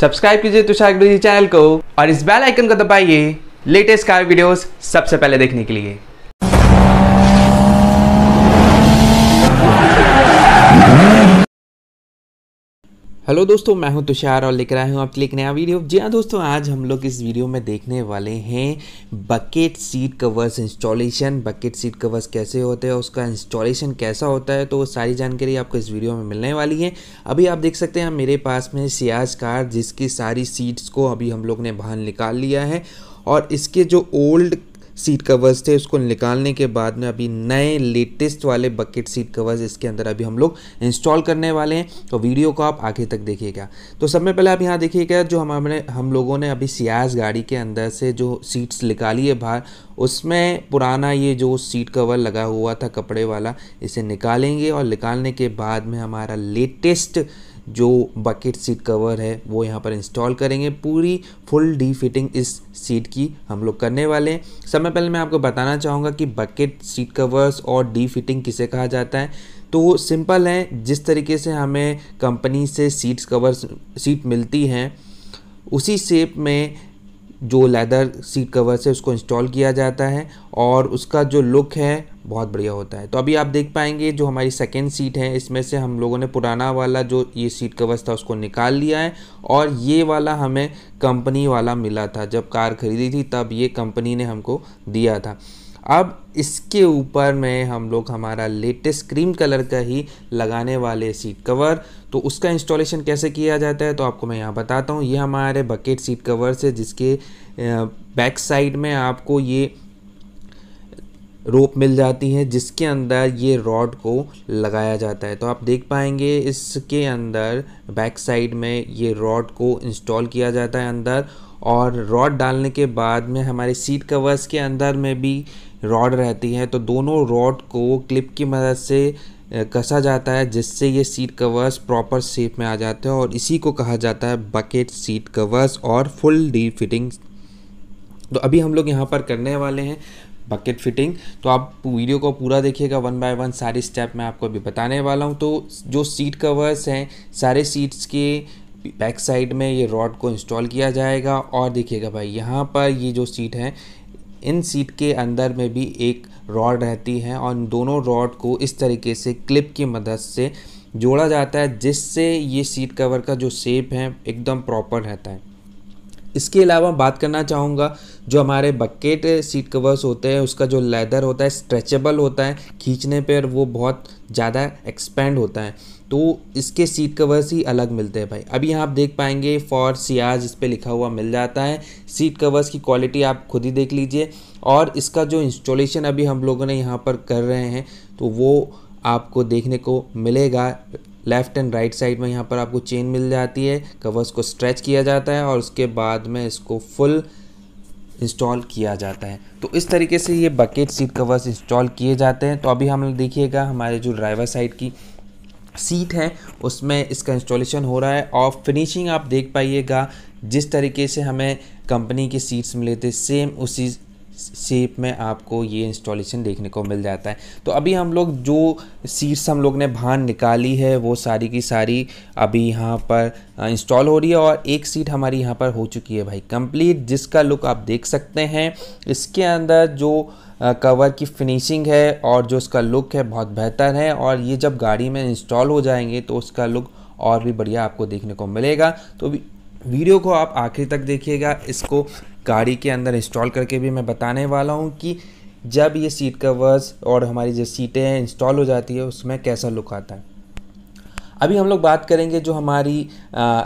subscribe कीजिए तुषार गुरु channel को और इस बेल आइकन को दबाइए लेटेस्ट कार वीडियोस सबसे पहले देखने के लिए हेलो दोस्तों मैं हूं तुषार और लेकर आया हूं आपके लिए एक नया वीडियो जी हाँ दोस्तों आज हम लोग इस वीडियो में देखने वाले हैं bucket seat covers installation bucket seat covers कैसे होते हैं उसका इंस्टॉलेशन कैसा होता है तो वो सारी जानकारी आपको इस वीडियो में मिलने वाली है अभी आप देख सकते हैं मेरे पास में सियाज कार जिसकी सारी सीट्स को अभी हम लोग ने बाहर निकाल लिया है और इसके जो ओल्ड सीट कवर्स थे उसको निकालने के बाद में अभी नए लेटेस्ट वाले बकेट सीट कवर्स इसके अंदर अभी हम लोग इंस्टॉल करने वाले हैं तो वीडियो को आप आगे तक देखिएगा तो सबसे पहले आप यहाँ देखिएगा जो हमारे हम लोगों ने अभी सियाज गाड़ी के अंदर से जो सीट्स निकाली है बाहर उसमें पुराना ये जो सीट कवर लगा हुआ था कपड़े वाला इसे निकालेंगे और निकालने के बाद में हमारा लेटेस्ट जो बकेट सीट कवर है वो यहाँ पर इंस्टॉल करेंगे पूरी फुल डी फिटिंग इस सीट की हम लोग करने वाले हैं समय पहले मैं आपको बताना चाहूँगा कि बकेट सीट कवर्स और डी फिटिंग किसे कहा जाता है तो सिंपल है जिस तरीके से हमें कंपनी से सीट्स कवर्स सीट मिलती हैं उसी शेप में जो लेदर सीट कवर्स है उसको इंस्टॉल किया जाता है और उसका जो लुक है बहुत बढ़िया होता है तो अभी आप देख पाएंगे जो हमारी सेकेंड सीट है इसमें से हम लोगों ने पुराना वाला जो ये सीट कवर्स था उसको निकाल लिया है और ये वाला हमें कंपनी वाला मिला था जब कार खरीदी थी तब ये कंपनी ने हमको दिया था अब इसके ऊपर में हम लोग हमारा लेटेस्ट क्रीम कलर का ही लगाने वाले सीट कवर तो उसका इंस्टॉलेशन कैसे किया जाता है तो आपको मैं यहाँ बताता हूँ ये हमारे बकेट सीट कवर से जिसके बैक साइड में आपको ये रोप मिल जाती है जिसके अंदर ये रॉड को लगाया जाता है तो आप देख पाएंगे इसके अंदर बैक साइड में ये रॉड को इंस्टॉल किया जाता है अंदर और रॉड डालने के बाद में हमारे सीट कवर्स के अंदर में भी रॉड रहती है तो दोनों रॉड को क्लिप की मदद से कसा जाता है जिससे ये सीट कवर्स प्रॉपर शेप में आ जाते हैं और इसी को कहा जाता है बकेट सीट कवर्स और फुल डी फिटिंग तो अभी हम लोग यहाँ पर करने वाले हैं बकेट फिटिंग तो आप वीडियो को पूरा देखिएगा वन बाय वन सारे स्टेप मैं आपको अभी बताने वाला हूँ तो जो सीट कवर्स हैं सारे सीट्स के बैक साइड में ये रॉड को इंस्टॉल किया जाएगा और देखिएगा भाई यहाँ पर ये जो सीट है इन सीट के अंदर में भी एक रॉड रहती है और दोनों रॉड को इस तरीके से क्लिप की मदद से जोड़ा जाता है जिससे ये सीट कवर का जो शेप है एकदम प्रॉपर रहता है इसके अलावा बात करना चाहूँगा जो हमारे बकेट सीट कवर्स होते हैं उसका जो लेदर होता है स्ट्रेचेबल होता है खींचने पर वो बहुत ज़्यादा एक्सपेंड होता है तो इसके सीट कवर्स ही अलग मिलते हैं भाई अभी यहाँ आप देख पाएंगे फॉर सियाज इस पर लिखा हुआ मिल जाता है सीट कवर्स की क्वालिटी आप खुद ही देख लीजिए और इसका जो इंस्टॉलेशन अभी हम लोगों ने यहाँ पर कर रहे हैं तो वो आपको देखने को मिलेगा लेफ्ट एंड राइट साइड में यहाँ पर आपको चेन मिल जाती है कवर्स को स्ट्रेच किया जाता है और उसके बाद में इसको फुल इंस्टॉल किया जाता है तो इस तरीके से ये बकेट सीट कवर्स इंस्टॉल किए जाते हैं तो अभी हम देखिएगा हमारे जो ड्राइवर साइड की सीट है उसमें इसका इंस्टॉलेशन हो रहा है और फिनिशिंग आप देख पाइएगा जिस तरीके से हमें कंपनी की सीट्स मिले थे सेम उसी शेप में आपको ये इंस्टॉलेशन देखने को मिल जाता है तो अभी हम लोग जो सीट्स हम लोग ने बाहर निकाली है वो सारी की सारी अभी यहाँ पर इंस्टॉल हो रही है और एक सीट हमारी यहाँ पर हो चुकी है भाई कंप्लीट जिसका लुक आप देख सकते हैं इसके अंदर जो कवर की फिनिशिंग है और जो उसका लुक है बहुत बेहतर है और ये जब गाड़ी में इंस्टॉल हो जाएंगे तो उसका लुक और भी बढ़िया आपको देखने को मिलेगा तो वीडियो को आप आखिरी तक देखिएगा इसको गाड़ी के अंदर इंस्टॉल करके भी मैं बताने वाला हूँ कि जब ये सीट कवर्स और हमारी जो सीटें हैं इंस्टॉल हो जाती है उसमें कैसा लुक आता है अभी हम लोग बात करेंगे जो हमारी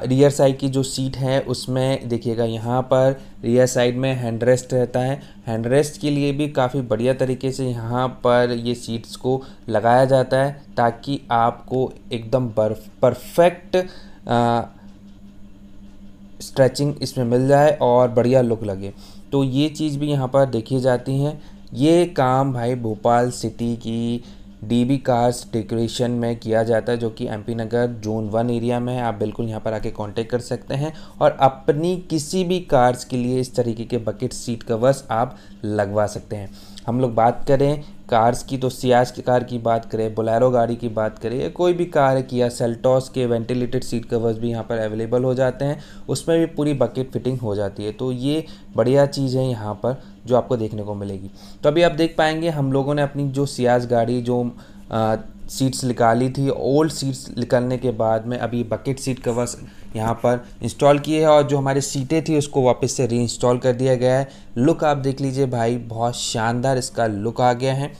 रियर साइड की जो सीट है उसमें देखिएगा यहाँ पर रियर साइड में हैंड रेस्ट रहता है हैंड रेस्ट के लिए भी काफ़ी बढ़िया तरीके से यहाँ पर ये सीट्स को लगाया जाता है ताकि आपको एकदम परफेक्ट स्ट्रेचिंग इसमें मिल जाए और बढ़िया लुक लगे तो ये चीज़ भी यहाँ पर देखी जाती हैं ये काम भाई भोपाल सिटी की डीबी कार्स डेकोरेशन में किया जाता है जो कि MP Nagar zone one area में है आप बिल्कुल यहाँ पर आके कांटेक्ट कर सकते हैं और अपनी किसी भी कार्स के लिए इस तरीके के बकेट सीट कवर्स आप लगवा सकते हैं हम लोग बात करें कार्स की तो सियाज की कार की बात करें बोलेरो गाड़ी की बात करें या कोई भी कार है किया सेल्टॉस के वेंटिलेटेड सीट कवर्स भी यहाँ पर अवेलेबल हो जाते हैं उसमें भी पूरी बकेट फिटिंग हो जाती है तो ये बढ़िया चीज़ है यहाँ पर जो आपको देखने को मिलेगी तो अभी आप देख पाएंगे हम लोगों ने अपनी जो सियाज गाड़ी जो आ, सीट्स निकाली थी ओल्ड सीट्स निकलने के बाद में अभी बकेट सीट कवर्स यहाँ पर इंस्टॉल किए हैं और जो हमारी सीटें थी उसको वापस से री इंस्टॉल कर दिया गया है लुक आप देख लीजिए भाई बहुत शानदार इसका लुक आ गया है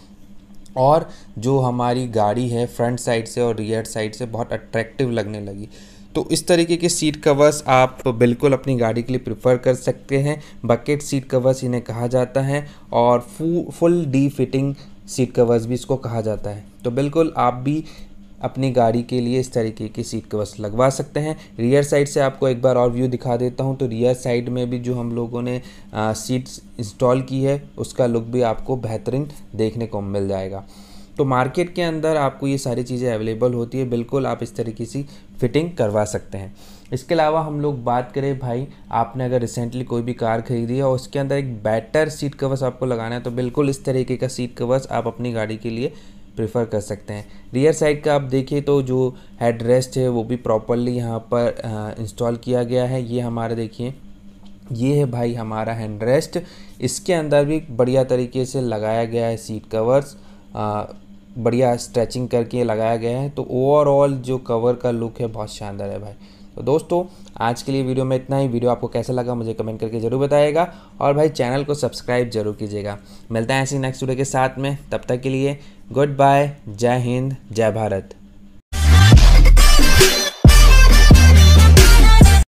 और जो हमारी गाड़ी है फ्रंट साइड से और रियर साइड से बहुत अट्रैक्टिव लगने लगी तो इस तरीके के सीट कवर्स आप बिल्कुल अपनी गाड़ी के लिए प्रिफर कर सकते हैं बकेट सीट कवर्स इन्हें कहा जाता है और फू full D fitting seat covers भी इसको कहा जाता है तो बिल्कुल आप भी अपनी गाड़ी के लिए इस तरीके की सीट कवर्स लगवा सकते हैं रियर साइड से आपको एक बार और व्यू दिखा देता हूं तो रियर साइड में भी जो हम लोगों ने सीट्स इंस्टॉल की है उसका लुक भी आपको बेहतरीन देखने को मिल जाएगा तो मार्केट के अंदर आपको ये सारी चीज़ें अवेलेबल होती है बिल्कुल आप इस तरीके से फिटिंग करवा सकते हैं इसके अलावा हम लोग बात करें भाई आपने अगर रिसेंटली कोई भी कार खरीदी है और उसके अंदर एक बेटर सीट कवर्स आपको लगाना है तो बिल्कुल इस तरीके का सीट कवर्स आप अपनी गाड़ी के लिए प्रेफर कर सकते हैं रियर साइड का आप देखिए तो जो हेड रेस्ट है वो भी प्रॉपरली यहाँ पर इंस्टॉल किया गया है ये हमारा देखिए ये है भाई हमारा हैंड रेस्ट इसके अंदर भी बढ़िया तरीके से लगाया गया है सीट कवर्स बढ़िया स्ट्रेचिंग करके लगाया गया है तो ओवरऑल जो कवर का लुक है बहुत शानदार है भाई तो दोस्तों आज के लिए वीडियो में इतना ही वीडियो आपको कैसा लगा मुझे कमेंट करके ज़रूर बताएगा और भाई चैनल को सब्सक्राइब जरूर कीजिएगा मिलता है ऐसे नेक्स्ट वीडियो के साथ में तब तक के लिए गुड बाय जय हिंद जय भारत